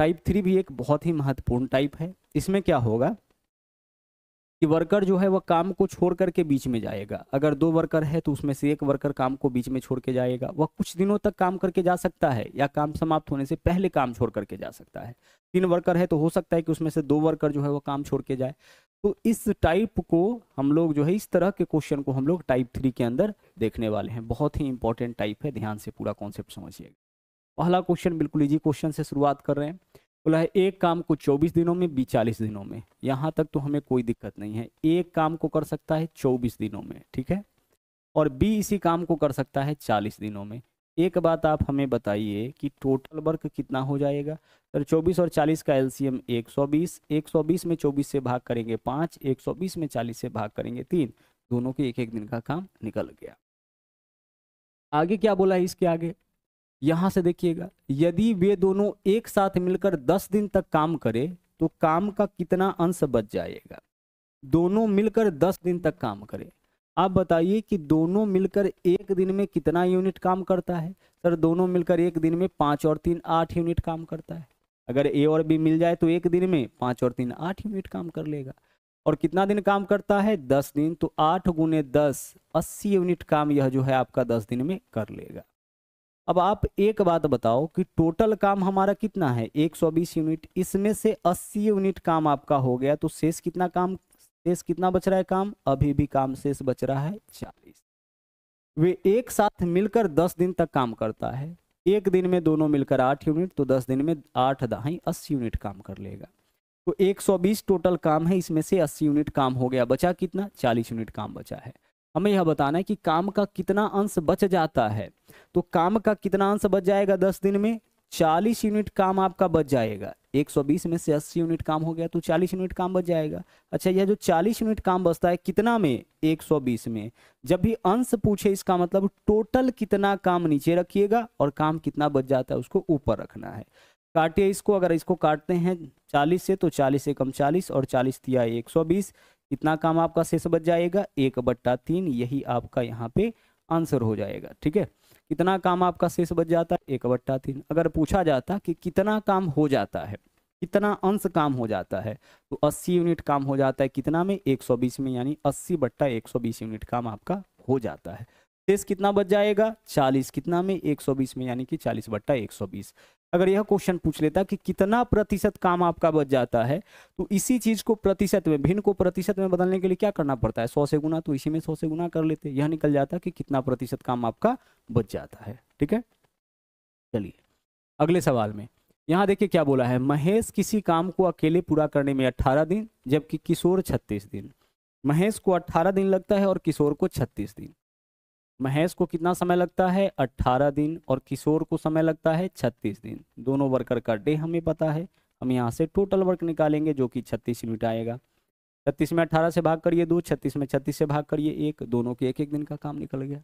type three भी एक बहुत ही महत्वपूर्ण टाइप है इसमें क्या होगा कि वर्कर जो है वह काम को छोड़ करके बीच में जाएगा अगर दो वर्कर है तो उसमें से एक वर्कर काम को बीच में छोड़ के जाएगा वह कुछ दिनों तक काम करके जा सकता है या काम समाप्त होने से पहले काम छोड़ करके जा सकता है तीन वर्कर है तो हो सकता है कि उसमें से दो वर्कर जो है वह काम छोड़ के जाए तो इस टाइप को हम लोग जो है इस तरह के क्वेश्चन को हम लोग टाइप थ्री के अंदर देखने वाले हैं बहुत ही इंपॉर्टेंट टाइप है ध्यान से पूरा कॉन्सेप्ट समझिएगा पहला क्वेश्चन बिल्कुल इजी क्वेश्चन से शुरुआत कर रहे हैं बोला है एक काम को 24 दिनों में बी चालीस दिनों में यहाँ तक तो हमें कोई दिक्कत नहीं है एक काम को कर सकता है 24 दिनों में ठीक है और बी इसी काम को कर सकता है 40 दिनों में एक बात आप हमें बताइए कि टोटल वर्क कितना हो जाएगा सर 24 और 40 का एलसीएम 120 120 में 24 से भाग करेंगे पाँच एक में चालीस से भाग करेंगे तीन दोनों के एक एक दिन का काम निकल गया आगे क्या बोला है इसके आगे यहाँ से देखिएगा यदि वे दोनों एक साथ मिलकर दस दिन तक काम करें तो काम का कितना अंश बच जाएगा दोनों मिलकर दस दिन तक काम करें आप बताइए कि दोनों मिलकर एक दिन में कितना यूनिट काम करता है सर दोनों मिलकर एक दिन में पाँच और तीन आठ यूनिट काम करता है अगर ए और बी मिल जाए तो एक दिन में पाँच और तीन आठ यूनिट काम कर लेगा और कितना दिन काम करता है दस दिन तो आठ गुने दस अस्सी यूनिट काम यह जो है आपका दस दिन में कर लेगा अब आप एक बात बताओ कि टोटल काम हमारा कितना है 120 यूनिट इसमें से 80 यूनिट काम आपका हो गया तो शेष कितना काम शेष कितना बच रहा है काम अभी भी काम शेष बच रहा है 40 वे एक साथ मिलकर 10 दिन तक काम करता है एक दिन में दोनों मिलकर आठ यूनिट तो दस दिन में आठ दहाई अस्सी यूनिट काम कर लेगा तो 120 टोटल काम है इसमें से 80 यूनिट काम हो गया बचा कितना 40 यूनिट काम बचा है हमें यह बताना है कि काम का कितना अंश बच जाता है तो काम का कितना अंश बच जाएगा दस दिन में चालीस यूनिट काम आपका बच जाएगा बीस में से अस्सी यूनिट काम हो गया तो चालीस यूनिट काम बच जाएगा अच्छा यह जो चालीस यूनिट काम बचता है कितना में बीस में जब भी अंश पूछे इसका मतलब टोटल कितना काम नीचे रखिएगा और काम कितना बच जाता है उसको ऊपर रखना है काटिए इसको अगर इसको काटते हैं चालीस से तो चालीस एकम चालीस और चालीस दिया बीस कितना काम आपका शेष बच जाएगा एक बट्टा तीन यही आपका यहाँ पे आंसर हो जाएगा ठीक है कितना काम आपका शेष बच जाता है एक बट्टा तीन अगर पूछा जाता कि कितना काम हो जाता है कितना अंश काम हो जाता है तो 80 यूनिट काम हो जाता है कितना में 120 में यानी 80 बट्टा 120 यूनिट काम आपका हो जाता है शेष कितना बच जाएगा चालीस कितना में एक सौ बीस में यानी कि चालीस बट्टा एक सौ बीस अगर यह क्वेश्चन पूछ लेता कि कितना प्रतिशत काम आपका बच जाता है तो इसी चीज को प्रतिशत में भिन्न को प्रतिशत में बदलने के लिए क्या करना पड़ता है सौ से गुना तो इसी में सौ से गुना कर लेते यह निकल जाता कि कितना प्रतिशत काम आपका बच जाता है ठीक है चलिए अगले सवाल में यहाँ देखिए क्या बोला है महेश किसी काम को अकेले पूरा करने में अट्ठारह दिन जबकि किशोर छत्तीस दिन महेश को अट्ठारह दिन लगता है और किशोर को छत्तीस दिन महेश को कितना समय लगता है 18 दिन और किशोर को समय लगता है 36 दिन दोनों वर्कर का डे हमें पता है हम यहाँ से टोटल वर्क निकालेंगे जो कि 36 यूनिट आएगा 36 में 18 से भाग करिए दो 36 में 36 से भाग करिए एक दोनों के एक एक दिन का काम निकल गया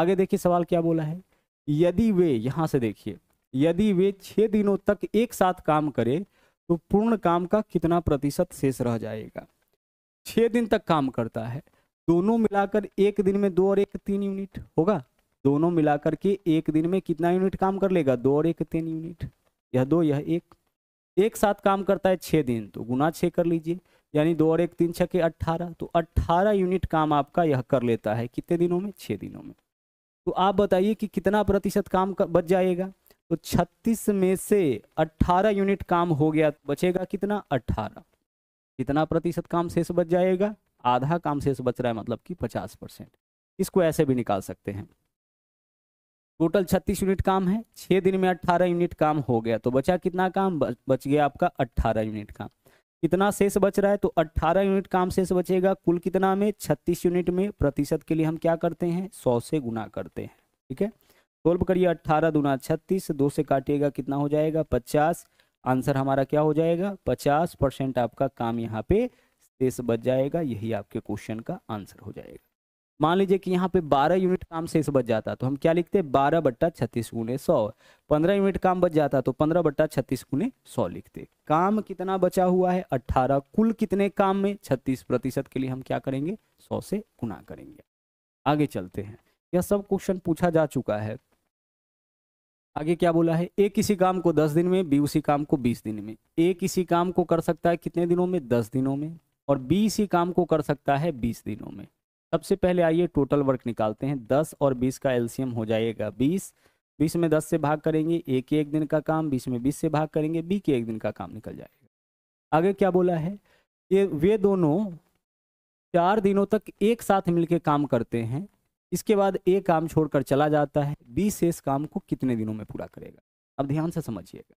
आगे देखिए सवाल क्या बोला है यदि वे यहाँ से देखिए यदि वे छः दिनों तक एक साथ काम करें तो पूर्ण काम का कितना प्रतिशत शेष रह जाएगा छः दिन तक काम करता है दोनों मिलाकर एक दिन में दो और एक तीन यूनिट होगा दोनों मिलाकर के एक दिन में कितना यूनिट काम कर लेगा दो और एक तीन यूनिट यह दो यह एक एक साथ काम करता है छः दिन तो गुना छः कर लीजिए यानी दो और एक तीन छः के अट्ठारह तो अट्ठारह यूनिट काम आपका यह कर लेता है कितने दिनों में छः दिनों में तो आप बताइए कि कितना प्रतिशत काम कर, बच जाएगा तो छत्तीस में से अट्ठारह यूनिट काम हो गया बचेगा कितना अट्ठारह कितना प्रतिशत काम शेष बच जाएगा आधा काम शेष बच रहा है मतलब कि पचास परसेंट इसको ऐसे भी निकाल सकते हैं टोटल छत्तीस यूनिट काम है छः दिन में अट्ठारह यूनिट काम हो गया तो बचा कितना काम बच गया आपका अट्ठारह यूनिट काम कितना शेष बच रहा है तो 18 यूनिट काम शेष बचेगा कुल कितना में 36 यूनिट में प्रतिशत के लिए हम क्या करते हैं 100 से गुना करते हैं ठीक है सोल्व करिए 18 दुना 36 दो से काटिएगा कितना हो जाएगा 50 आंसर हमारा क्या हो जाएगा 50 परसेंट आपका काम यहाँ पे शेष बच जाएगा यही आपके क्वेश्चन का आंसर हो जाएगा मान लीजिए कि यहाँ पे 12 यूनिट काम शेष बच जाता तो हम क्या लिखते हैं बारह बट्टा छत्तीस गुने सौ पंद्रह यूनिट काम बच जाता तो पंद्रह बट्टा छत्तीस गुने सौ लिखते काम कितना बचा हुआ है अट्ठारह कुल कितने काम में छत्तीस प्रतिशत के लिए हम क्या करेंगे सौ से गुना करेंगे आगे चलते हैं यह सब क्वेश्चन पूछा जा चुका है आगे क्या बोला है ए किसी काम को दस दिन में बी उसी काम को बीस दिन में ए किसी काम को कर सकता है कितने दिनों में दस दिनों में और बीस ही काम को कर सकता है बीस दिनों में सबसे पहले आइए टोटल वर्क निकालते हैं दस और बीस का एल्सियम हो जाएगा बीस बीस में दस से भाग करेंगे ए के एक दिन का काम बीस में बीस से भाग करेंगे बी के एक दिन का काम निकल जाएगा आगे क्या बोला है ये वे दोनों चार दिनों तक एक साथ मिलकर काम करते हैं इसके बाद ए काम छोड़कर चला जाता है बी शेष काम को कितने दिनों में पूरा करेगा अब ध्यान से समझिएगा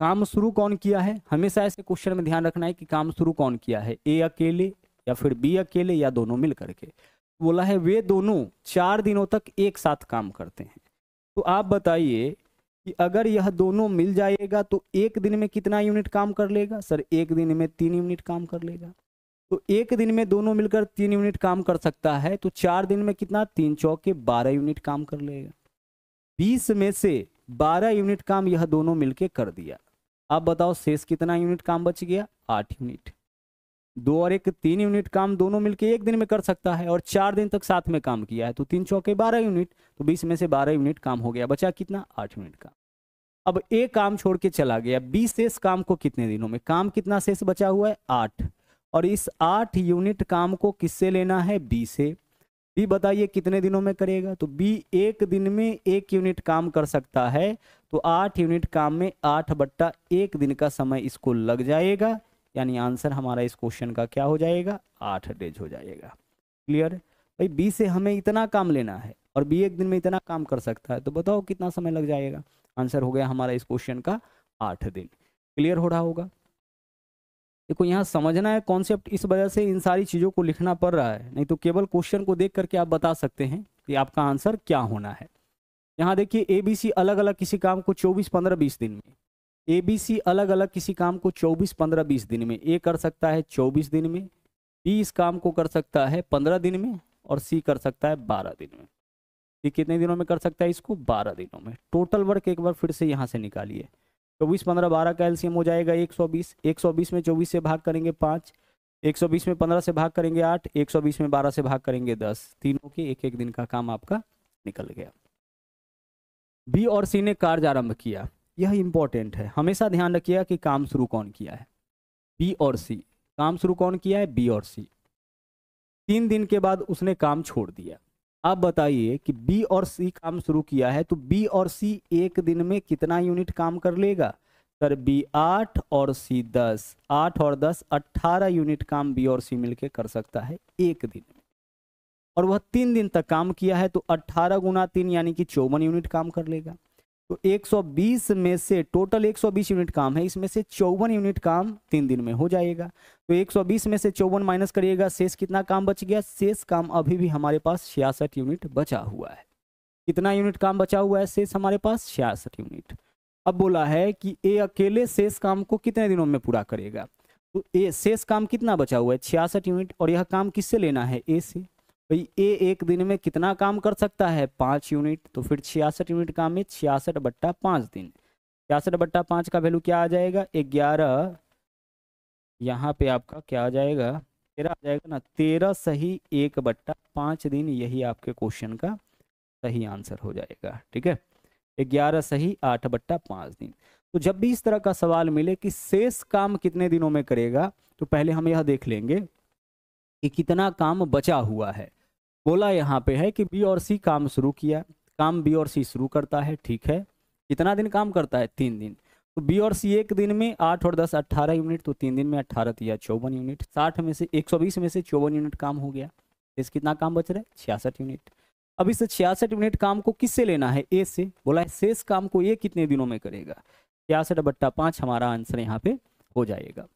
काम शुरू कौन किया है हमेशा ऐसे क्वेश्चन में ध्यान रखना है कि काम शुरू कौन किया है ए अकेले या फिर बी अकेले या दोनों मिल करके बोला है वे दोनों चार दिनों तक एक साथ काम करते हैं तो आप बताइए कि अगर यह दोनों मिल जाएगा तो एक दिन में कितना यूनिट काम कर लेगा सर एक दिन में तीन यूनिट काम कर लेगा तो एक दिन में दोनों मिलकर तीन यूनिट काम कर सकता है तो चार दिन में कितना तीन चौके बारह यूनिट काम कर लेगा बीस में से बारह यूनिट काम यह दोनों मिलकर कर दिया अब बताओ शेष कितना यूनिट काम बच गया आठ यूनिट दो और एक तीन यूनिट काम दोनों मिलके एक दिन में कर सकता है और चार दिन तक साथ में काम किया है तो तीन चौके बारह यूनिट तो बीस में से बारह यूनिट काम हो गया बचा कितना आठ यूनिट काम अब एक काम छोड़ के चला गया बीस शेष काम को कितने दिनों में काम कितना शेष बचा हुआ है आठ और इस आठ यूनिट काम को किससे लेना है बी से बी बताइए कितने दिनों में करेगा तो बी एक दिन में एक यूनिट काम कर सकता है तो आठ यूनिट काम में आठ बट्टा एक दिन का समय इसको लग जाएगा यानी आंसर हमारा इस क्वेश्चन का क्या हो जाएगा आठ डेज हो जाएगा क्लियर भाई बी से हमें इतना काम लेना है और बी एक दिन में इतना काम कर सकता है तो बताओ कितना समय लग जाएगा आंसर हो गया हमारा इस क्वेश्चन का आठ दिन क्लियर हो रहा होगा देखो यहाँ समझना है कॉन्सेप्ट इस वजह से इन सारी चीज़ों को लिखना पड़ रहा है नहीं तो केवल क्वेश्चन को देख करके आप बता सकते हैं कि आपका आंसर क्या होना है यहाँ देखिए ए बी सी अलग अलग किसी काम को चौबीस पंद्रह बीस दिन में ए बी सी अलग अलग किसी काम को चौबीस पंद्रह बीस दिन में ए कर सकता है चौबीस दिन में बी इस काम को कर सकता है पंद्रह दिन में और सी कर सकता है बारह दिन में ये कितने दिनों में कर सकता है इसको बारह दिनों में टोटल वर्क एक बार फिर से यहाँ से निकालिए चौबीस पंद्रह बारह का एल्सियम हो जाएगा एक सौ बीस एक सौ बीस में चौबीस से भाग करेंगे पाँच एक सौ बीस में पंद्रह से भाग करेंगे आठ एक सौ बीस में बारह से भाग करेंगे दस तीनों के एक एक दिन का काम आपका निकल गया बी और सी ने कार्य आरंभ किया यह इंपॉर्टेंट है हमेशा ध्यान रखिएगा कि काम शुरू कौन किया है बी और सी काम शुरू कौन किया है बी और सी तीन दिन के बाद उसने काम छोड़ दिया आप बताइए कि बी और सी काम शुरू किया है तो बी और सी एक दिन में कितना यूनिट काम कर लेगा सर बी आठ और सी दस आठ और दस अट्ठारह यूनिट काम बी और सी मिलके कर सकता है एक दिन में और वह तीन दिन तक काम किया है तो अट्ठारह गुना तीन यानी कि चौवन यूनिट काम कर लेगा तो 120 में से टोटल 120 यूनिट काम है इसमें से चौवन यूनिट काम तीन दिन में हो जाएगा तो 120 में से चौवन माइनस करिएगा शेष कितना काम बच गया शेष काम अभी भी हमारे पास छियासठ यूनिट बचा हुआ है कितना यूनिट काम बचा हुआ है शेष हमारे पास छियासठ यूनिट अब बोला है कि ए अकेले शेष काम को कितने दिनों में पूरा करेगा तो ए शेष काम कितना बचा हुआ है छियासठ यूनिट और यह काम किससे लेना है ए से भाई ए एक दिन में कितना काम कर सकता है पाँच यूनिट तो फिर छियासठ यूनिट काम में छियासठ बट्टा पाँच दिन छियासठ बट्टा पाँच का वैल्यू क्या आ जाएगा ग्यारह यहाँ पे आपका क्या आ जाएगा तेरह आ जाएगा ना तेरह सही एक बट्टा पाँच दिन यही आपके क्वेश्चन का सही आंसर हो जाएगा ठीक है ग्यारह सही आठ बट्टा पाँच दिन तो जब भी इस तरह का सवाल मिले कि शेष काम कितने दिनों में करेगा तो पहले हम यह देख लेंगे कि कितना काम बचा हुआ है बोला यहाँ पे है कि बी और सी काम शुरू किया काम बी और सी शुरू करता है ठीक है कितना दिन काम करता है तीन दिन तो बी और सी एक दिन में आठ और दस अट्ठारह यूनिट तो तीन दिन में अट्ठारह दिया तो चौवन यूनिट साठ में से एक सौ बीस में से चौवन यूनिट काम हो गया इस कितना काम बच रहा है छियासठ यूनिट अब इस छियासठ यूनिट काम को किससे लेना है ए से बोला है शेष काम को ए कितने दिनों में करेगा छियासठ बट्टा पाँच हमारा आंसर यहाँ पे हो जाएगा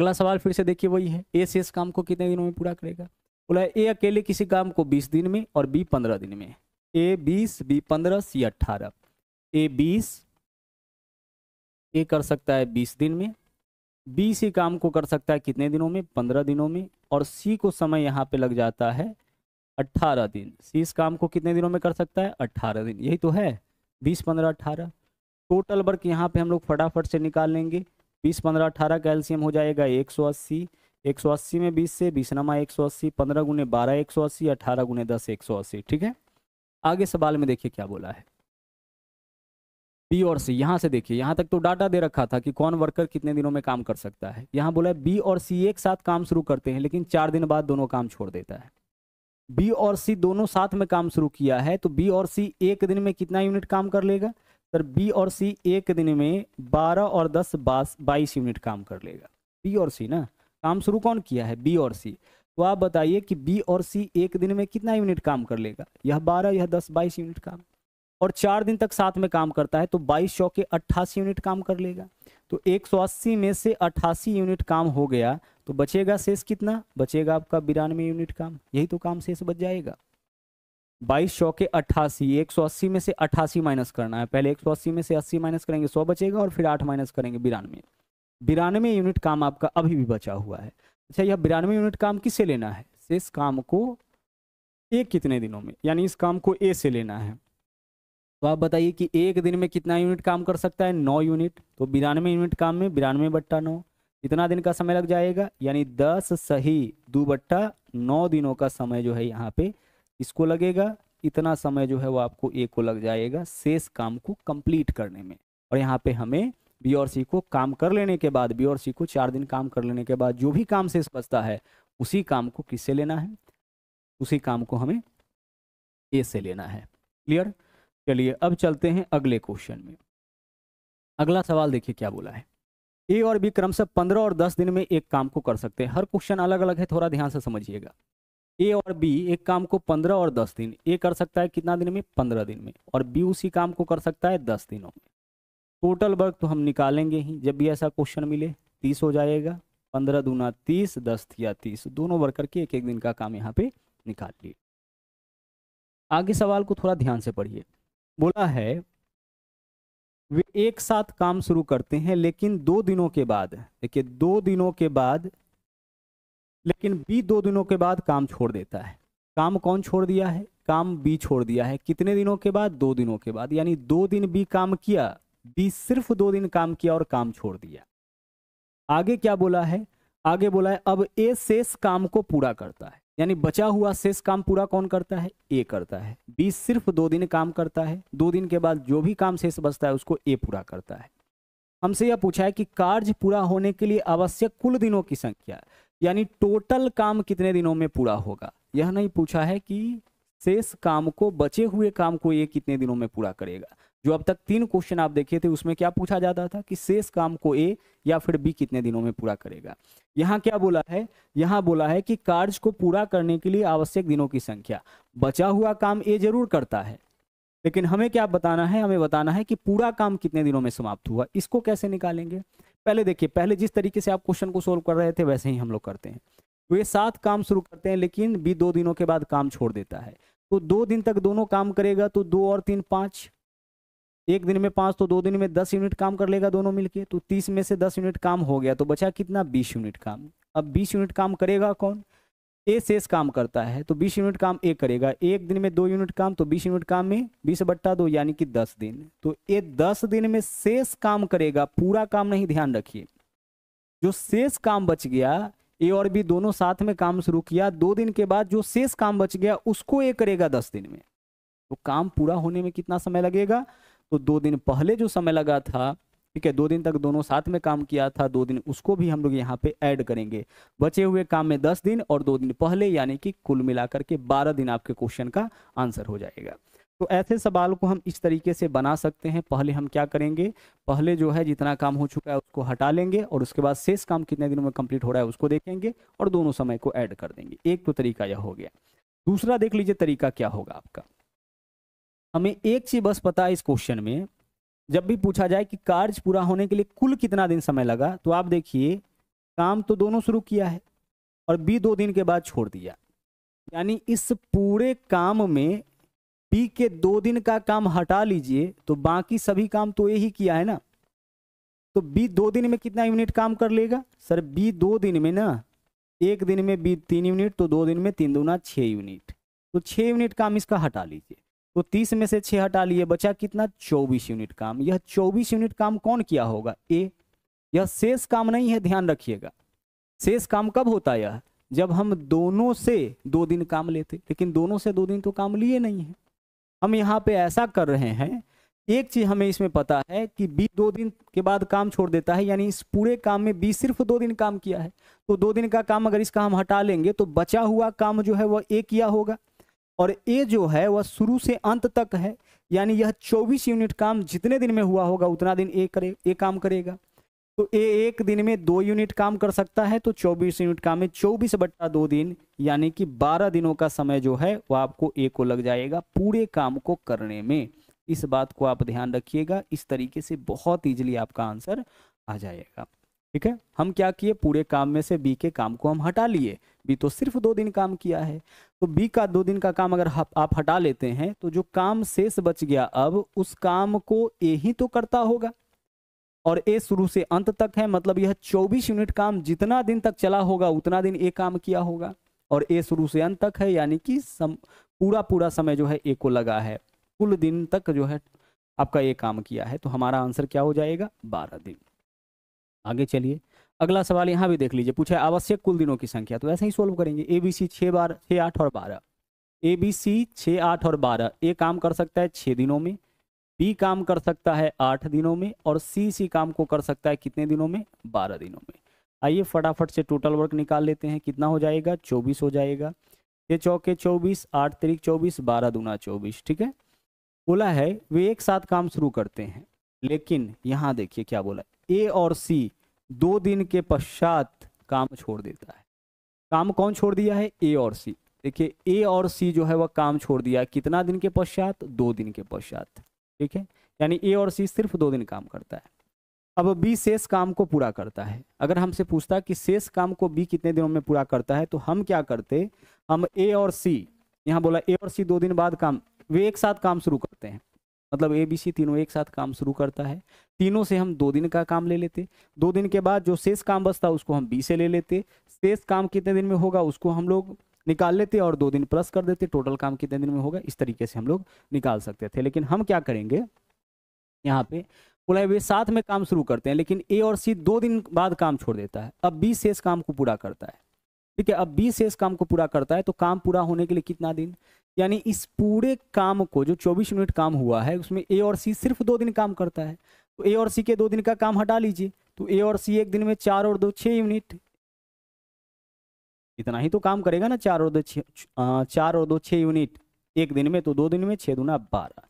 अगला सवाल फिर से देखिए वही है ए शेष काम को कितने दिनों में पूरा करेगा बोला ए अकेले किसी काम को बीस दिन में और बी पंद्रह दिन में ए बीस बी पंद्रह सी अट्ठारह ए बीस ए कर सकता है बीस दिन में बी सी काम को कर सकता है कितने दिनों में पंद्रह दिनों में और सी को समय यहाँ पे लग जाता है अट्ठारह दिन सी इस काम को कितने दिनों में कर सकता है अट्ठारह दिन यही तो है बीस पंद्रह अट्ठारह टोटल वर्क यहाँ पे हम लोग फटाफट से निकाल लेंगे बीस पंद्रह अट्ठारह का एल्सियम हो जाएगा एक सौ अस्सी एक सौ अस्सी में बीस से बीस नमा एक सौ अस्सी पंद्रह गुने बारह एक सौ अस्सी अठारह गुने दस एक सौ अस्सी ठीक है आगे सवाल में देखिए क्या बोला है बी और सी यहाँ से देखिए यहाँ तक तो डाटा दे रखा था कि कौन वर्कर कितने दिनों में काम कर सकता है यहाँ बोला है बी और सी एक साथ काम शुरू करते हैं लेकिन चार दिन बाद दोनों काम छोड़ देता है बी और सी दोनों साथ में काम शुरू किया है तो बी और सी एक दिन में कितना यूनिट काम कर लेगा सर बी और सी एक दिन में बारह और दस बाईस यूनिट काम कर लेगा बी और सी ना काम शुरू कौन किया है बी और सी तो आप बताइए कि बी और सी एक दिन में कितना यूनिट काम कर लेगा यह बारह यह दस बाईस यूनिट काम और चार दिन तक साथ में काम करता है तो बाईस सौ के अट्ठासी यूनिट काम कर लेगा तो 180 में से अट्ठासी यूनिट काम हो गया तो बचेगा शेष कितना बचेगा आपका बिरानवे यूनिट काम यही तो काम शेष बच जाएगा बाईस सौ के अट्ठासी एक सौ अस्सी में से अट्ठासी माइनस करना है पहले एक सौ अस्सी में से अस्सी माइनस करेंगे सौ बचेगा और फिर आठ माइनस करेंगे बिरानवे बिरानवे यूनिट काम आपका अभी भी बचा हुआ है अच्छा यह बिरानवे यूनिट काम किसे लेना है इस काम को ए कितने दिनों में यानी इस काम को ए से लेना है तो आप बताइए कि एक दिन में कितना यूनिट काम कर सकता है नौ यूनिट तो बिरानवे यूनिट काम में बिरानवे बट्टा नौ इतना दिन का समय लग जाएगा यानी दस सही दो बट्टा नौ दिनों का समय जो है यहाँ पे इसको लगेगा इतना समय जो है वो आपको ए को लग जाएगा शेष काम को कंप्लीट करने में और यहाँ पे हमें बी और सी को काम कर लेने के बाद बी और सी को चार दिन काम कर लेने के बाद जो भी काम शेष बचता है उसी काम को किससे लेना है उसी काम को हमें ए से लेना है क्लियर चलिए अब चलते हैं अगले क्वेश्चन में अगला सवाल देखिए क्या बोला है ए और बी से पंद्रह और दस दिन में एक काम को कर सकते हैं हर क्वेश्चन अलग अलग है थोड़ा ध्यान से समझिएगा ए और बी एक काम को पंद्रह और दस दिन ए कर सकता है कितना दिन में पंद्रह दिन में और बी उसी काम को कर सकता है दस दिनों में टोटल वर्क तो हम निकालेंगे ही जब भी ऐसा क्वेश्चन मिले तीस हो जाएगा पंद्रह दूना तीस दस या तीस दोनों वर्क करके एक एक दिन का काम यहाँ पे निकाल लिए आगे सवाल को थोड़ा ध्यान से पढ़िए बोला है वे एक साथ काम शुरू करते हैं लेकिन दो दिनों के बाद देखिए दो दिनों के बाद लेकिन बी दो दिनों के बाद काम छोड़ देता है काम कौन छोड़ दिया है काम बी छोड़ दिया है कितने दिनों के बाद दो दिनों के बाद यानी दो दिन बी काम किया बीस सिर्फ दो दिन काम किया और काम छोड़ दिया आगे क्या बोला है आगे बोला है अब ए शेष काम को पूरा करता है यानी बचा हुआ शेष काम पूरा कौन करता है ए करता है बी सिर्फ दो दिन काम करता है दो दिन के बाद जो भी काम शेष बचता है उसको ए पूरा करता है हमसे यह पूछा है कि कार्य पूरा होने के लिए आवश्यक कुल दिनों की संख्या यानी टोटल काम कितने दिनों में पूरा होगा यह नहीं पूछा है कि शेष काम को बचे हुए काम को ये कितने दिनों में पूरा करेगा जो अब तक तीन क्वेश्चन आप देखे थे उसमें क्या पूछा जाता था कि शेष काम को ए या फिर बी कितने दिनों में पूरा करेगा यहाँ क्या बोला है यहाँ बोला है कि कार्य को पूरा करने के लिए आवश्यक दिनों की संख्या बचा हुआ काम ए जरूर करता है लेकिन हमें क्या बताना है हमें बताना है कि पूरा काम कितने दिनों में समाप्त हुआ इसको कैसे निकालेंगे पहले देखिए पहले जिस तरीके से आप क्वेश्चन को सोल्व कर रहे थे वैसे ही हम लोग करते हैं वे तो सात काम शुरू करते हैं लेकिन बी दो दिनों के बाद काम छोड़ देता है तो दो दिन तक दोनों काम करेगा तो दो और तीन पाँच एक दिन में पांच तो दो दिन में दस यूनिट काम कर लेगा दोनों मिलके तो तीस में से दस यूनिट काम हो गया तो बचा कितना बीस यूनिट काम अब बीस यूनिट काम करेगा कौन ए शेष काम करता है तो बीस यूनिट काम ए करेगा एक दिन में दो यूनिट काम तो बीस यूनिट काम में बीस बट्टा दो यानी कि दस दिन तो ये दस दिन में शेष काम करेगा पूरा काम नहीं ध्यान रखिए जो शेष काम बच गया ए और बी दोनों साथ में काम शुरू किया दो दिन के बाद जो शेष काम बच गया उसको ए करेगा दस दिन में तो काम पूरा होने में कितना समय लगेगा तो दो दिन पहले जो समय लगा था ठीक है दो दिन तक दोनों साथ में काम किया था दो दिन उसको भी हम लोग यहाँ पे ऐड करेंगे बचे हुए काम में दस दिन और दो दिन पहले यानी कि कुल मिलाकर के बारह दिन आपके क्वेश्चन का आंसर हो जाएगा तो ऐसे सवाल को हम इस तरीके से बना सकते हैं पहले हम क्या करेंगे पहले जो है जितना काम हो चुका है उसको हटा लेंगे और उसके बाद शेष काम कितने दिनों में कंप्लीट हो रहा है उसको देखेंगे और दोनों समय को ऐड कर देंगे एक तो तरीका यह हो गया दूसरा देख लीजिए तरीका क्या होगा आपका हमें एक चीज बस पता है इस क्वेश्चन में जब भी पूछा जाए कि कार्य पूरा होने के लिए कुल कितना दिन समय लगा तो आप देखिए काम तो दोनों शुरू किया है और बी दो दिन के बाद छोड़ दिया यानी इस पूरे काम में बी के दो दिन का काम हटा लीजिए तो बाकी सभी काम तो यही किया है ना तो बी दो दिन में कितना यूनिट काम कर लेगा सर बी दो दिन में ना एक दिन में बी तीन यूनिट तो दो दिन में तीन दुना छः यूनिट तो छः यूनिट काम इसका हटा लीजिए तो तीस में से छह हटा लिए बचा कितना चौबीस यूनिट काम यह चौबीस यूनिट काम कौन किया होगा ए यह शेष काम नहीं है ध्यान रखिएगा शेष काम कब होता है यह जब हम दोनों से दो दिन काम लेते लेकिन दोनों से दो दिन तो काम लिए नहीं है हम यहाँ पे ऐसा कर रहे हैं एक चीज हमें इसमें पता है कि बी दो दिन के बाद काम छोड़ देता है यानी इस पूरे काम में बी सिर्फ दो दिन काम किया है तो दो दिन का काम अगर इसका हम हटा लेंगे तो बचा हुआ काम जो है वह ए किया होगा और ए जो है वह शुरू से अंत तक है यानी यह 24 यूनिट काम जितने दिन में हुआ होगा उतना दिन ए करे ए काम करेगा तो ए एक दिन में दो यूनिट काम कर सकता है तो 24 यूनिट काम में 24 बट्टा दो दिन यानी कि 12 दिनों का समय जो है वह आपको ए को लग जाएगा पूरे काम को करने में इस बात को आप ध्यान रखिएगा इस तरीके से बहुत ईजिली आपका आंसर आ जाएगा ठीक है हम क्या किए पूरे काम में से बी के काम को हम हटा लिए बी तो सिर्फ दो दिन काम किया है तो बी का दो दिन का काम अगर आप हटा लेते हैं तो जो काम शेष बच गया अब उस काम को ए ही तो करता होगा और ए शुरू से अंत तक है मतलब यह 24 यूनिट काम जितना दिन तक चला होगा उतना दिन ए काम किया होगा और ए शुरू से अंत तक है यानी कि सम पूरा पूरा समय जो है ए को लगा है कुल दिन तक जो है आपका ए काम किया है तो हमारा आंसर क्या हो जाएगा बारह दिन आगे चलिए अगला सवाल यहाँ भी देख लीजिए पूछा आवश्यक कुल दिनों की संख्या तो ऐसे ही सोल्व करेंगे ए बी सी छः बार छः आठ और बारह ए बी सी छः आठ और बारह ए काम कर सकता है छः दिनों में बी काम कर सकता है आठ दिनों में और सी सी काम को कर सकता है कितने दिनों में बारह दिनों में आइए फटाफट से टोटल वर्क निकाल लेते हैं कितना हो जाएगा चौबीस हो जाएगा ये चौके चौबीस आठ तरीक चौबीस बारह दूना चौबीस ठीक है बोला है वे एक साथ काम शुरू करते हैं लेकिन यहाँ देखिए क्या बोला है ए और सी दो दिन के पश्चात काम छोड़ देता है काम कौन छोड़ दिया है ए और सी देखिए ए और सी जो है वह काम छोड़ दिया कितना दिन के पश्चात दो दिन के पश्चात ठीक है यानी ए और सी सिर्फ दो दिन काम करता है अब बी शेष काम को पूरा करता है अगर हमसे पूछता कि शेष काम को बी कितने दिनों में पूरा करता है तो हम क्या करते हम ए और सी यहाँ बोला ए और सी दो दिन बाद काम वे एक साथ काम शुरू करते हैं मतलब ए बी सी तीनों एक साथ काम शुरू करता है तीनों से हम दो दिन का काम ले लेते दो दिन के बाद जो शेष काम बचता उसको हम बी से ले लेते शेष काम कितने दिन में होगा उसको हम लोग निकाल लेते और दो दिन प्लस कर देते टोटल काम कितने दिन में होगा इस तरीके से हम लोग निकाल सकते थे लेकिन हम क्या करेंगे यहाँ पे बोला वे साथ में काम शुरू करते हैं लेकिन ए और सी दो दिन बाद काम छोड़ देता है अब बी शेष काम को पूरा करता है ठीक है अब बी शेष काम को पूरा करता है तो काम पूरा होने के लिए कितना दिन यानी इस पूरे काम को जो 24 मिनट काम हुआ है उसमें ए और सी सिर्फ दो दिन काम करता है तो ए और सी के दो दिन का काम हटा लीजिए तो ए और सी एक दिन में चार और दो छः यूनिट इतना ही तो काम करेगा ना चार और दो चार और दो छः यूनिट एक दिन में तो दो दिन में छः दुना बारह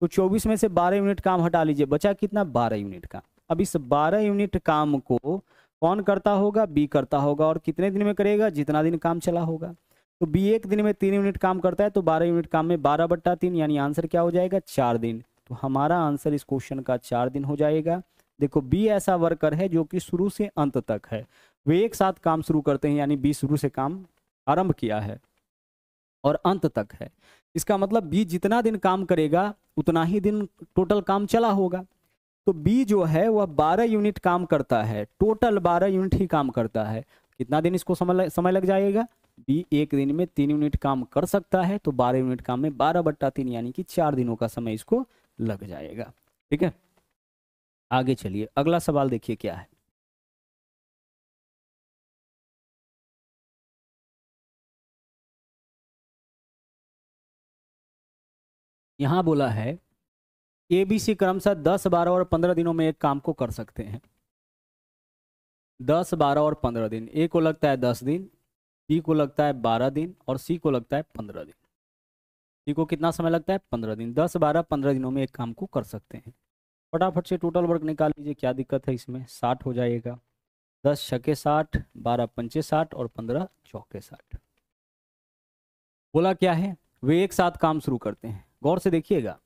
तो चौबीस में से बारह यूनिट काम हटा लीजिए बचा कितना बारह यूनिट काम अब इस बारह यूनिट काम को कौन करता होगा बी करता होगा और कितने दिन में करेगा जितना दिन काम चला होगा तो बी एक दिन में तीन यूनिट काम करता है तो बारह यूनिट काम में बारह बट्टा तीन यानी आंसर क्या हो जाएगा चार दिन तो हमारा आंसर इस क्वेश्चन का चार दिन हो जाएगा देखो बी ऐसा वर्कर है जो कि शुरू से अंत तक है वे एक साथ काम शुरू करते हैं यानी बी शुरू से काम आरंभ किया है और अंत तक है इसका मतलब बी जितना दिन काम करेगा उतना ही दिन टोटल काम चला होगा तो बी जो है वह बारह यूनिट काम करता है टोटल बारह यूनिट ही काम करता है कितना दिन इसको समय समय लग जाएगा बी एक दिन में तीन यूनिट काम कर सकता है तो बारह यूनिट काम में बारह बट्टा तीन यानी कि चार दिनों का समय इसको लग जाएगा ठीक है आगे चलिए अगला सवाल देखिए क्या है यहां बोला है ए बी सी क्रमशः दस बारह और पंद्रह दिनों में एक काम को कर सकते हैं दस बारह और पंद्रह दिन ए को लगता है दस दिन बी को लगता है बारह दिन और सी को लगता है पंद्रह दिन सी को कितना समय लगता है पंद्रह दिन दस बारह पंद्रह दिनों में एक काम को कर सकते हैं फटाफट से टोटल वर्क निकाल लीजिए क्या दिक्कत है इसमें साठ हो जाएगा दस छके साठ बारह पंचे साठ और पंद्रह चौके साठ बोला क्या है वे एक साथ काम शुरू करते हैं गौर से देखिएगा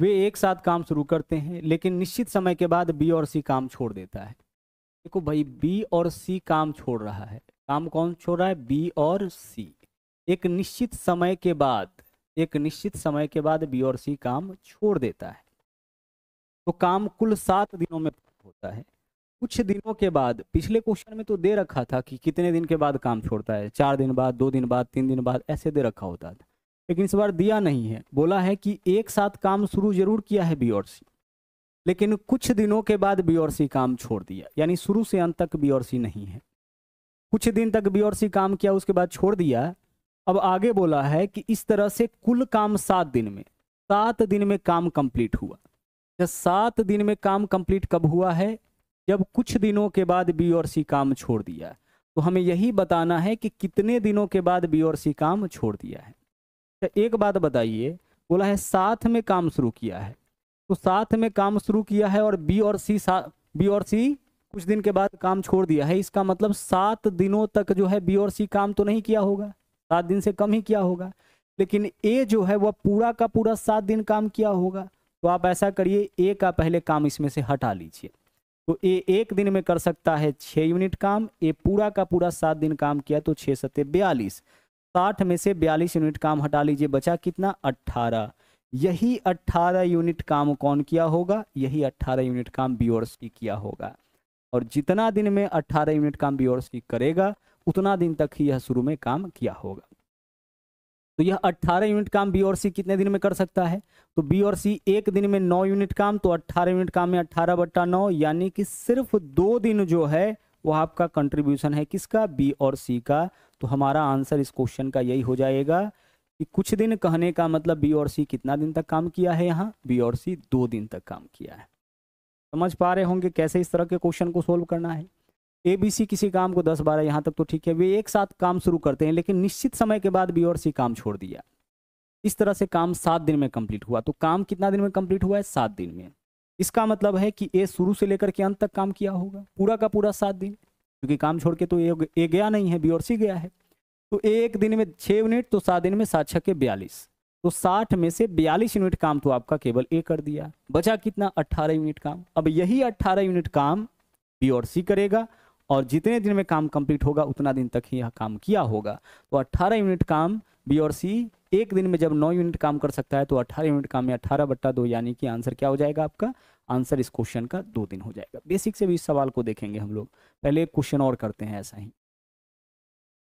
वे एक साथ काम शुरू करते हैं लेकिन निश्चित समय के बाद बी और सी काम छोड़ देता है देखो भाई बी और सी काम छोड़ रहा है काम कौन छोड़ रहा है बी और सी एक निश्चित समय के बाद एक निश्चित समय के बाद बी और सी काम छोड़ देता है तो काम कुल सात दिनों में होता है कुछ दिनों के बाद पिछले क्वेश्चन में तो दे रखा था कि कितने दिन के बाद काम छोड़ता है चार दिन बाद दो दिन बाद तीन दिन बाद ऐसे दे रखा होता था लेकिन इस बार दिया नहीं है बोला है कि एक साथ काम शुरू जरूर किया है बी और सी लेकिन कुछ दिनों के बाद बी और सी काम छोड़ दिया यानी शुरू से अंत तक बी और सी नहीं है कुछ दिन तक बी और सी काम किया उसके बाद छोड़ दिया अब आगे बोला है कि इस तरह से कुल काम सात दिन में सात दिन में काम कंप्लीट हुआ या सात दिन में काम कंप्लीट कब हुआ है जब कुछ दिनों के बाद बी और सी काम छोड़ दिया तो हमें यही बताना है कि कितने दिनों के बाद बी और सी काम छोड़ दिया है तो एक बात बताइए बोला है साथ में काम शुरू किया है तो साथ में काम शुरू किया है और बी और सी बी और सी कुछ दिन के बाद काम छोड़ दिया है इसका मतलब सात दिनों तक जो है बी और सी काम तो नहीं किया होगा सात दिन से कम ही किया होगा लेकिन ए जो है वह पूरा का पूरा सात दिन काम किया होगा तो आप ऐसा करिए ए का पहले काम इसमें से हटा लीजिए तो ए एक दिन में कर सकता है छः यूनिट काम ए पूरा का पूरा सात दिन काम किया तो छः सत्य बयालीस साठ में से बयालीस यूनिट काम हटा लीजिए बचा कितना अट्ठारह यही अट्ठारह यूनिट काम कौन किया होगा यही अट्ठारह यूनिट काम बी और सी किया होगा और जितना दिन में अट्ठारह यूनिट काम बी और सी करेगा उतना दिन तक ही यह शुरू में काम किया होगा तो यह 18 यूनिट काम बी और सी कितने दिन में कर सकता है तो बी और सी एक दिन में 9 यूनिट काम तो 18 यूनिट काम में 18 बट्टा नौ यानी कि सिर्फ दो दिन जो है वह आपका कंट्रीब्यूशन है किसका बी और सी का तो हमारा आंसर इस क्वेश्चन का यही हो जाएगा कि कुछ दिन कहने का मतलब बी और सी कितना दिन तक काम किया है यहाँ बी और सी दो दिन तक काम किया है समझ पा रहे होंगे कैसे इस तरह के क्वेश्चन को सोल्व करना है ए बी सी किसी काम को दस बारह यहाँ तक तो ठीक है वे एक साथ काम शुरू करते हैं लेकिन निश्चित समय के बाद बी और सी काम छोड़ दिया इस तरह से काम सात दिन में कंप्लीट हुआ तो काम कितना दिन में कंप्लीट हुआ है सात दिन में इसका मतलब है कि ए शुरू से लेकर के अंत तक काम किया होगा पूरा का पूरा सात दिन क्योंकि काम छोड़ के तो ए, ए गया नहीं है बी और सी गया है तो एक दिन में छः यूनिट तो सात दिन में सात छः के बयालीस तो साठ में से बयालीस यूनिट काम तो आपका केवल ए कर दिया बचा कितना अट्ठारह यूनिट काम अब यही अट्ठारह यूनिट काम बी और सी करेगा और जितने दिन में काम कंप्लीट होगा उतना दिन तक ही यह काम किया होगा तो 18 यूनिट काम बी और सी एक दिन में जब 9 यूनिट काम कर सकता है तो 18 यूनिट काम में 18 बट्टा दो यानी कि आंसर क्या हो जाएगा आपका आंसर इस क्वेश्चन का दो दिन हो जाएगा बेसिक से भी इस सवाल को देखेंगे हम लोग पहले एक क्वेश्चन और करते हैं ऐसा ही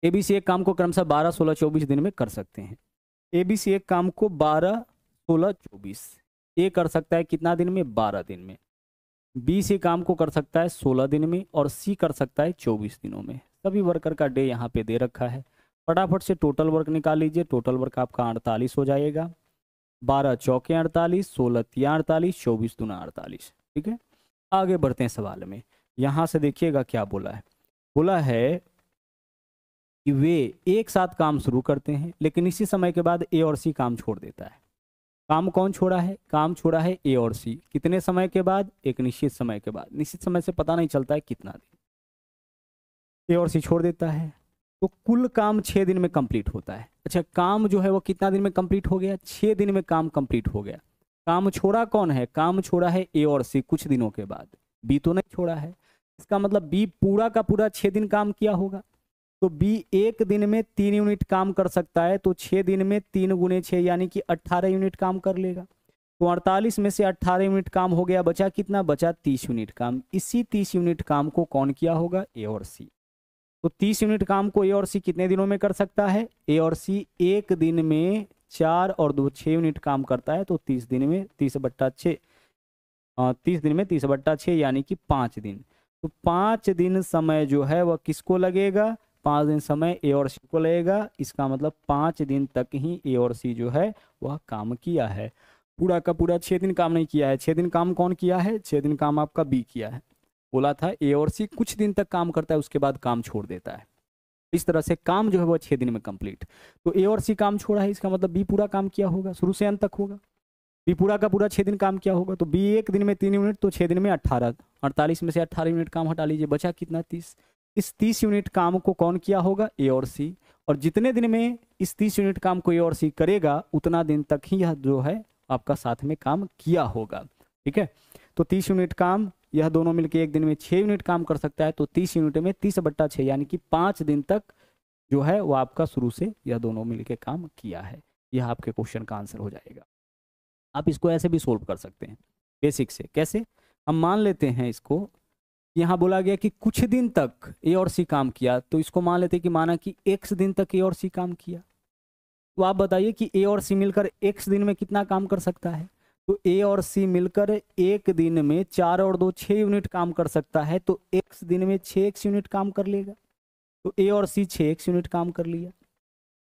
ए बी सी एक काम को क्रमशः बारह सोलह चौबीस दिन में कर सकते हैं ए बी सी एक काम को बारह सोलह चौबीस ए कर सकता है कितना दिन में बारह दिन में बी सी काम को कर सकता है सोलह दिन में और सी कर सकता है चौबीस दिनों में सभी वर्कर का डे यहाँ पे दे रखा है फटाफट से टोटल वर्क निकाल लीजिए टोटल वर्क आपका अड़तालीस हो जाएगा बारह चौके अड़तालीस सोलह तिया अड़तालीस चौबीस दुना अड़तालीस ठीक है आगे बढ़ते हैं सवाल में यहां से देखिएगा क्या बोला है बोला है कि वे एक साथ काम शुरू करते हैं लेकिन इसी समय के बाद ए और सी काम छोड़ देता है काम कौन छोड़ा है काम छोड़ा है ए और सी कितने समय के बाद एक निश्चित समय के बाद निश्चित समय से पता नहीं चलता है कितना दिन ए और सी छोड़ देता है तो कुल काम छः दिन में कंप्लीट होता है अच्छा काम जो है वो कितना दिन में कंप्लीट हो गया छः दिन में काम कंप्लीट हो गया काम छोड़ा कौन है काम छोड़ा है ए और सी कुछ दिनों के बाद बी तो नहीं छोड़ा है इसका मतलब बी पूरा का पूरा छः दिन काम किया होगा तो बी एक दिन में तीन यूनिट काम कर सकता है तो छः दिन में तीन गुने छः यानी कि अट्ठारह यूनिट काम कर लेगा तो अड़तालीस में से अट्ठारह यूनिट काम हो गया बचा कितना बचा तीस यूनिट काम इसी तीस यूनिट काम को कौन किया होगा ए और सी तो 30 यूनिट काम को ए और सी कितने दिनों में कर सकता है ए और सी एक दिन में चार और दो छः यूनिट काम करता है तो तीस दिन में तीस बट्टा छः तीस दिन में तीस बट्टा छः यानी कि पाँच दिन तो पाँच दिन समय जो है वह किसको लगेगा पाँच दिन समय ए और सी को लगेगा इसका मतलब पाँच दिन तक ही ए और सी जो है वह काम किया है पूरा का पूरा छः दिन काम नहीं किया है छः दिन काम कौन किया है छः दिन काम आपका बी किया है बोला था ए और सी कुछ दिन तक काम करता है उसके बाद काम छोड़ देता है इस तरह से काम जो है वह छह दिन में कंप्लीट तो ए और सी काम छोड़ा है इसका मतलब बी पूरा काम किया होगा शुरू से अंत तक होगा बी पूरा का पूरा छह दिन काम किया होगा तो बी एक दिन में तीन यूनिट तो छह दिन में अट्ठारह अड़तालीस में से अट्ठारह यूनिट काम हटा लीजिए बचा कितना तीस इस तीस यूनिट काम को कौन किया होगा ए और सी और जितने दिन में इस तीस यूनिट काम को ए और सी करेगा उतना दिन तक ही यह जो है आपका साथ में काम किया होगा ठीक है तो तीस यूनिट काम यह दोनों मिलकर एक दिन में छः यूनिट काम कर सकता है तो तीस यूनिट में तीस बट्टा छः यानी कि पाँच दिन तक जो है वो आपका शुरू से यह दोनों मिलकर काम किया है यह आपके क्वेश्चन का आंसर हो जाएगा आप इसको ऐसे भी सोल्व कर सकते हैं बेसिक से कैसे हम मान लेते हैं इसको यहाँ बोला गया कि कुछ दिन तक ए और सी काम किया तो इसको मान लेते कि माना कि एक्स दिन तक ए और सी काम किया तो आप बताइए कि ए और सी मिलकर एक्स दिन में कितना काम कर सकता है तो ए और सी मिलकर एक दिन में चार और दो छः यूनिट काम कर सकता है तो एक्स दिन में छः एक्स यूनिट काम कर लेगा तो ए और सी छः एक्स यूनिट काम कर लिया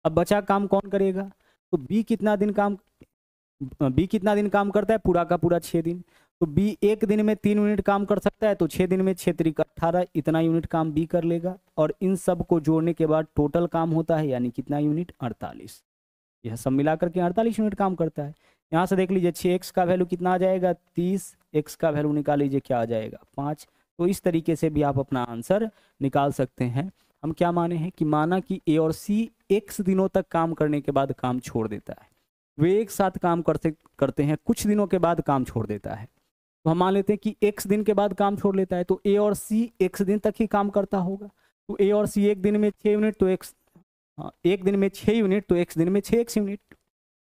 अब बचा काम कौन करेगा तो बी कितना दिन काम बी कितना दिन काम करता है पूरा का पूरा छः दिन तो बी एक दिन में तीन यूनिट काम कर सकता है तो छः दिन में छः तरीका अट्ठारह इतना यूनिट काम बी कर लेगा और इन सब को जोड़ने के बाद टोटल काम होता है यानी कितना यूनिट अड़तालीस यह सब मिलाकर के अड़तालीस यूनिट काम करता है यहाँ से देख लीजिए छः एक्स का वैल्यू कितना आ जाएगा तीस एक्स का वैल्यू निकाल लीजिए क्या आ जाएगा पाँच तो इस तरीके से भी आप अपना आंसर निकाल सकते हैं हम क्या माने हैं कि माना कि ए और सी एक्स दिनों तक काम करने के बाद काम छोड़ देता है वे एक साथ काम करते करते हैं कुछ दिनों के बाद काम छोड़ देता है तो हम मान लेते हैं कि एक्स दिन के बाद काम छोड़ लेता है तो ए और सी एक्स दिन तक ही काम करता होगा तो ए और सी एक दिन में छः यूनिट तो एक्स हाँ, एक दिन में छः यूनिट तो एक्स दिन में छः एक्स यूनिट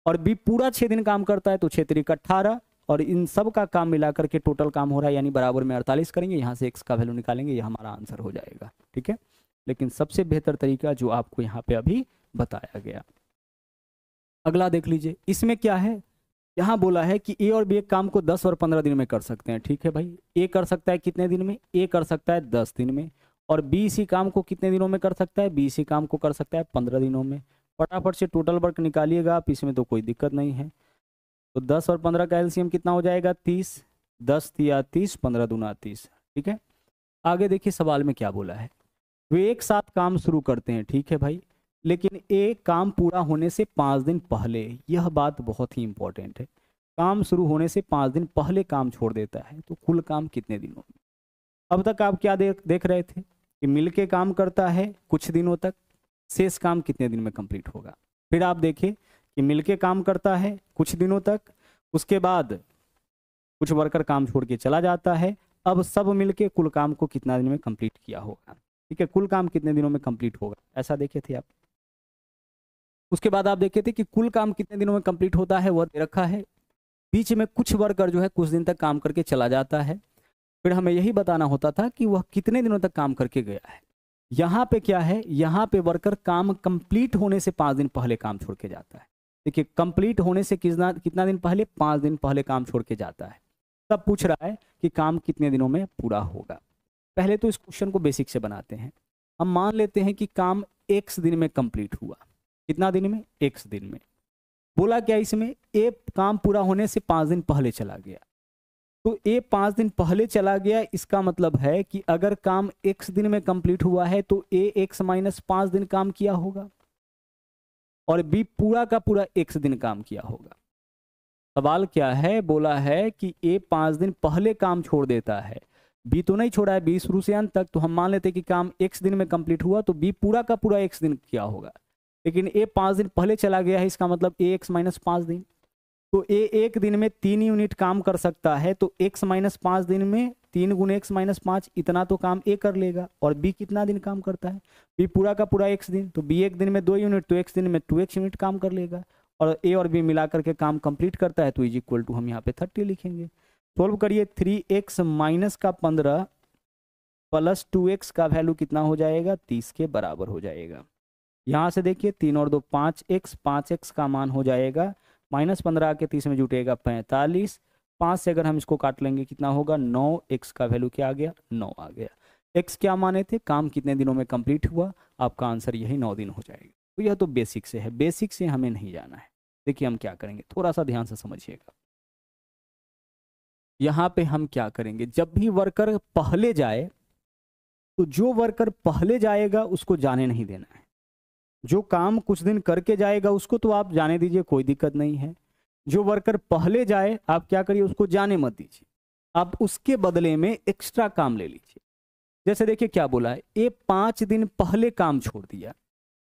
और बी पूरा छह दिन काम करता है तो छह तरीक अट्ठारह और इन सब का काम मिलाकर के टोटल काम हो रहा है यानी बराबर में अड़तालीस करेंगे यहाँ से एक्स का वैल्यू निकालेंगे ये हमारा आंसर हो जाएगा ठीक है लेकिन सबसे बेहतर तरीका जो आपको यहाँ पे अभी बताया गया अगला देख लीजिए इसमें क्या है यहाँ बोला है कि ए और बी एक काम को दस और पंद्रह दिन में कर सकते हैं ठीक है भाई ए कर सकता है कितने दिन में ए कर सकता है दस दिन में और बी इसी काम को कितने दिनों में कर सकता है बी इसी काम को कर सकता है पंद्रह दिनों में फटाफट से टोटल वर्क निकालिएगा आप इसमें तो कोई दिक्कत नहीं है तो दस और पंद्रह का एलसीएम कितना हो जाएगा तीस दस या तीस पंद्रह दूना तीस ठीक है आगे देखिए सवाल में क्या बोला है वे एक साथ काम शुरू करते हैं ठीक है भाई लेकिन एक काम पूरा होने से पाँच दिन पहले यह बात बहुत ही इंपॉर्टेंट है काम शुरू होने से पाँच दिन पहले काम छोड़ देता है तो कुल काम कितने दिनों में अब तक आप क्या देख देख रहे थे कि मिल के काम करता है कुछ दिनों तक शेष काम कितने दिन में कंप्लीट होगा फिर आप देखिए कि मिलके काम करता है कुछ दिनों तक उसके बाद कुछ वर्कर काम छोड़ के चला जाता है अब सब मिलके कुल काम को कितना दिन में कंप्लीट किया होगा ठीक है कुल काम कितने दिनों में कंप्लीट होगा ऐसा देखे थे आप उसके बाद आप देखे थे कि कुल काम कितने दिनों में कंप्लीट होता है वह रखा है बीच में कुछ वर्कर जो है कुछ दिन तक काम करके चला जाता है फिर हमें यही बताना होता था कि वह कितने दिनों तक काम करके गया है यहाँ पे क्या है यहाँ पे वर्कर काम कंप्लीट होने से पाँच दिन पहले काम छोड़ के जाता है देखिए कंप्लीट होने से कितना कितना दिन पहले पाँच दिन पहले काम छोड़ के जाता है तब पूछ रहा है कि काम कितने दिनों में पूरा होगा पहले तो इस क्वेश्चन को बेसिक से बनाते हैं हम मान लेते हैं कि काम एक दिन में कंप्लीट हुआ कितना दिन में एक दिन में बोला क्या इसमें ए काम पूरा होने से पाँच दिन पहले चला गया तो ए पांच दिन पहले चला गया इसका मतलब है कि अगर काम एक्स दिन में कंप्लीट हुआ है तो ए एक्स माइनस पांच दिन काम किया होगा और बी पूरा का पूरा एक्स दिन काम किया होगा सवाल क्या है बोला है कि ए पांच दिन पहले काम छोड़ देता है बी तो नहीं छोड़ा है बी शुरू से अंत तक तो हम मान लेते कि काम एक्स दिन में कंप्लीट हुआ तो बी पूरा का पूरा एक्स दिन किया होगा लेकिन ए पांच दिन पहले चला गया है इसका मतलब ए एक्स माइनस पांच दिन तो ए एक दिन में तीन यूनिट काम कर सकता है तो एक्स माइनस पांच दिन में तीन गुण एक्स माइनस पांच इतना तो काम ए कर लेगा और बी कितना दिन काम करता है बी पूरा का पूरा एक्स दिन तो बी एक दिन में दो यूनिट तो एक्स दिन में टू एक्स यूनिट काम कर लेगा और ए और बी मिला करके काम कंप्लीट करता है तो इज इक्वल टू हम यहाँ पे थर्टी लिखेंगे सोल्व करिए थ्री एक्स माइनस का पंद्रह प्लस टू एक्स का वैल्यू कितना हो जाएगा तीस के बराबर हो जाएगा यहाँ से देखिए तीन और दो पाँच एक्स पाँच एक्स का मान हो जाएगा माइनस पंद्रह आके तीस में जुटेगा पैंतालीस पाँच से अगर हम इसको काट लेंगे कितना होगा नौ एक्स का वैल्यू क्या आ गया नौ आ गया एक्स क्या माने थे काम कितने दिनों में कंप्लीट हुआ आपका आंसर यही नौ दिन हो जाएगा तो यह तो बेसिक से है बेसिक से हमें नहीं जाना है देखिए हम क्या करेंगे थोड़ा सा ध्यान से समझिएगा यहाँ पे हम क्या करेंगे जब भी वर्कर पहले जाए तो जो वर्कर पहले जाएगा उसको जाने नहीं देना है जो काम कुछ दिन करके जाएगा उसको तो आप जाने दीजिए कोई दिक्कत नहीं है जो वर्कर पहले जाए आप क्या करिए उसको जाने मत दीजिए आप उसके बदले में एक्स्ट्रा काम ले लीजिए जैसे देखिए क्या बोला है ये पाँच दिन पहले काम छोड़ दिया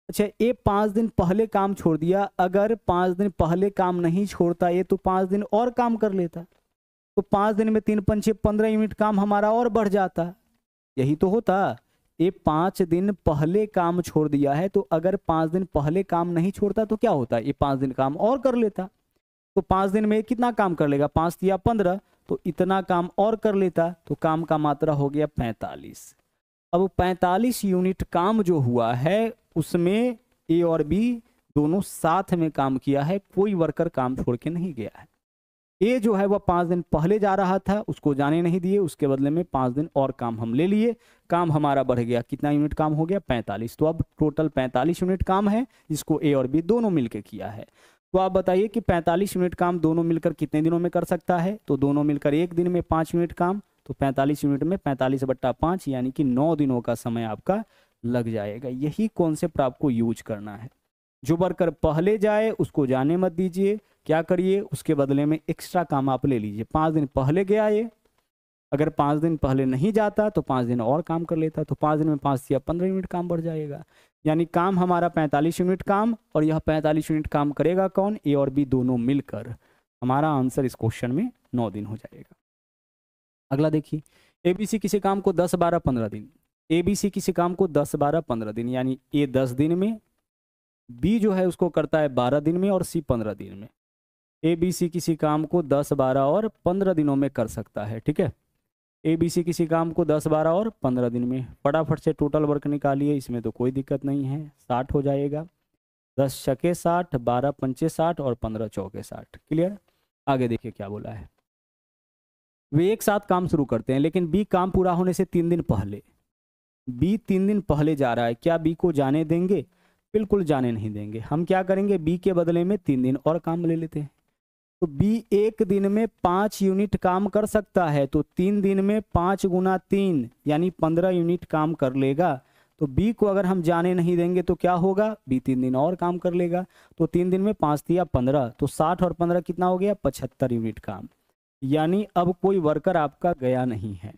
अच्छा ये पाँच दिन पहले काम छोड़ दिया अगर पाँच दिन पहले काम नहीं छोड़ता ये तो पाँच दिन और काम कर लेता तो पाँच दिन में तीन पंचे पंद्रह यूनिट काम हमारा और बढ़ जाता यही तो होता ये पांच दिन पहले काम छोड़ दिया है तो अगर पांच दिन पहले काम नहीं छोड़ता तो क्या होता ये पांच दिन काम और कर लेता तो पांच दिन में कितना काम कर लेगा पांच या पंद्रह तो इतना काम और कर लेता तो काम का मात्रा हो गया पैंतालीस अब पैंतालीस यूनिट काम जो हुआ है उसमें ए और बी दोनों साथ में काम किया है कोई वर्कर काम छोड़ के नहीं गया है ए जो है वह पाँच दिन पहले जा रहा था उसको जाने नहीं दिए उसके बदले में पाँच दिन और काम हम ले लिए काम हमारा बढ़ गया कितना यूनिट काम हो गया पैंतालीस तो अब टोटल पैंतालीस यूनिट काम है जिसको ए और बी दोनों मिलकर किया है तो आप बताइए कि पैंतालीस यूनिट काम दोनों मिलकर कितने दिनों में कर सकता है तो दोनों मिलकर एक दिन में पाँच यूनिट काम तो पैंतालीस यूनिट में पैंतालीस बट्टा पाँच यानी कि नौ दिनों का समय आपका लग जाएगा यही कॉन्सेप्ट आपको यूज करना है जो वर्कर पहले जाए उसको जाने मत दीजिए क्या करिए उसके बदले में एक्स्ट्रा काम आप ले लीजिए पाँच दिन पहले गया ये अगर पाँच दिन पहले नहीं जाता तो पाँच दिन और काम कर लेता तो पाँच दिन में पाँच या पंद्रह यूनिट काम बढ़ जाएगा यानी काम हमारा पैंतालीस यूनिट काम और यह पैंतालीस यूनिट काम करेगा कौन ए और बी दोनों मिलकर हमारा आंसर इस क्वेश्चन में नौ दिन हो जाएगा अगला देखिए ए बी सी किसी काम को दस बारह पंद्रह दिन ए बी सी किसी काम को दस बारह पंद्रह दिन यानी ए दस दिन में बी जो है उसको करता है बारह दिन में और सी पंद्रह दिन में ए बी सी किसी काम को दस बारह और पंद्रह दिनों में कर सकता है ठीक है ए बी सी किसी काम को दस बारह और पंद्रह दिन में फटाफट से टोटल वर्क निकालिए इसमें तो कोई दिक्कत नहीं है साठ हो जाएगा दस छके साठ बारह पंचे साठ और पंद्रह चौके साठ क्लियर आगे देखिए क्या बोला है वे एक साथ काम शुरू करते हैं लेकिन बी काम पूरा होने से तीन दिन पहले बी तीन दिन पहले जा रहा है क्या बी को जाने देंगे बिल्कुल जाने नहीं देंगे हम क्या करेंगे बी के बदले में तीन दिन और काम ले लेते हैं तो बी एक दिन में पांच यूनिट काम कर सकता है तो तीन दिन में पांच गुना तीन यानी पंद्रह यूनिट काम कर लेगा तो बी को अगर हम जाने नहीं देंगे तो क्या होगा बी तीन दिन और काम कर लेगा तो तीन दिन में पांच दिया पंद्रह तो साठ और पंद्रह कितना हो गया पचहत्तर यूनिट काम यानी अब कोई वर्कर आपका गया नहीं है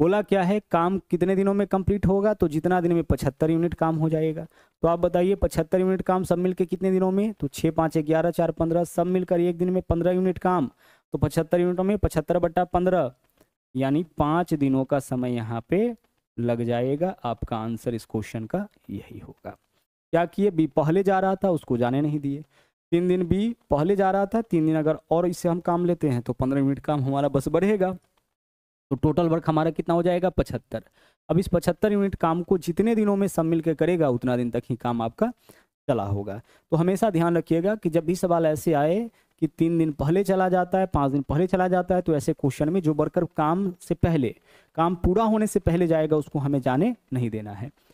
बोला क्या है काम कितने दिनों में कंप्लीट होगा तो जितना दिन में पचहत्तर यूनिट काम हो जाएगा तो आप बताइए पचहत्तर यूनिट काम सब मिलकर कितने दिनों में तो छः पाँच ग्यारह चार पंद्रह सब मिलकर एक दिन में पंद्रह यूनिट काम तो पचहत्तर यूनिटों में पचहत्तर बट्टा पंद्रह यानी पाँच दिनों का समय यहाँ पे लग जाएगा आपका आंसर इस क्वेश्चन का यही होगा क्या किए बी पहले जा रहा था उसको जाने नहीं दिए तीन दिन बी पहले जा रहा था तीन दिन अगर और इससे हम काम लेते हैं तो पंद्रह यूनिट काम हमारा बस बढ़ेगा तो टोटल वर्क हमारा कितना हो जाएगा पचहत्तर अब इस पचहत्तर यूनिट काम को जितने दिनों में सब मिलकर करेगा उतना दिन तक ही काम आपका चला होगा तो हमेशा ध्यान रखिएगा कि जब भी सवाल ऐसे आए कि तीन दिन पहले चला जाता है पाँच दिन पहले चला जाता है तो ऐसे क्वेश्चन में जो वर्कर काम से पहले काम पूरा होने से पहले जाएगा उसको हमें जाने नहीं देना है